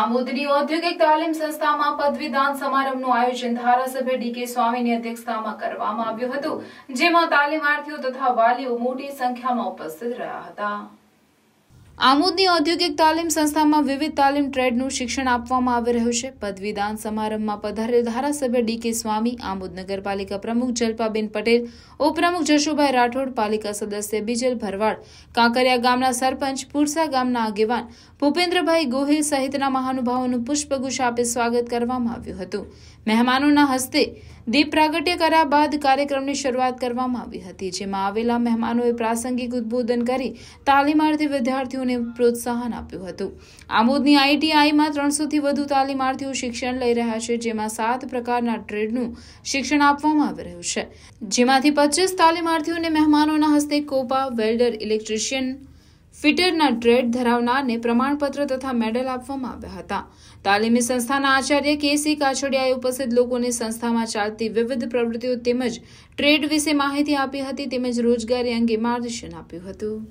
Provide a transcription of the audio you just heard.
આમોદની ઔદ્યોગિક તાલીમ સંસ્થામાં પદવીદાન સમારંભનું આયોજન ધારાસભ્ય ડીકે સ્વામીની અધ્યક્ષતામાં કરવામાં આવ્યું હતું જેમાં તાલીમાર્થીઓ તથા વાલીઓ મોટી સંખ્યામાં ઉપસ્થિત રહ્યા હતા આમોદની ઔદ્યોગિક તાલીમ સંસ્થામાં વિવિધ તાલીમ ટ્રેડનું શિક્ષણ આપવામાં આવી રહ્યું છે પદવીદાન સમારંભમાં પધારેલ ધારાસભ્ય ડી કે સ્વામી આમોદ નગરપાલિકા પ્રમુખ જલપાબેન પટેલ ઉપપ્રમુખ જશુભાઈ રાઠોડ પાલિકા સદસ્ય બીજલ ભરવાડ કાંકરિયા ગામના સરપંચ પુરસા ગામના આગેવાન ભૂપેન્દ્રભાઈ ગોહિલ સહિતના મહાનુભાવોનું પુષ્પગુચ્છ આપી સ્વાગત કરવામાં આવ્યું હતું મહેમાનોના હસ્તે દીપ પ્રાગટ્ય કર્યા બાદ કાર્યક્રમની શરૂઆત કરવામાં આવી હતી જેમાં આવેલા મહેમાનોએ પ્રાસંગિક ઉદબોધન કરી તાલીમાર્થી વિદ્યાર્થીઓ વિદ્યાર્થીઓને પ્રોત્સાહન આપ્યું હતું આમોદની આઈટીઆઈમાં ત્રણસોથી વધુ તાલીમાર્થીઓ શિક્ષણ લઈ રહ્યા છે જેમાં સાત પ્રકારના ટ્રેડનું શિક્ષણ આપવામાં આવી રહ્યું છે જેમાંથી પચીસ તાલીમાર્થીઓને મહેમાનોના હસ્તે કોપા વેલ્ડર ઇલેક્ટ્રિશિયન ફિટરના ટ્રેડ ધરાવનારને પ્રમાણપત્ર તથા મેડલ આપવામાં આવ્યા હતા તાલીમી સંસ્થાના આચાર્ય કેસી કાછડિયાએ ઉપસ્થિત લોકોને સંસ્થામાં ચાલતી વિવિધ પ્રવૃત્તિઓ તેમજ ટ્રેડ વિશે માહિતી આપી હતી તેમજ રોજગારી અંગે માર્ગદર્શન આપ્યું હતું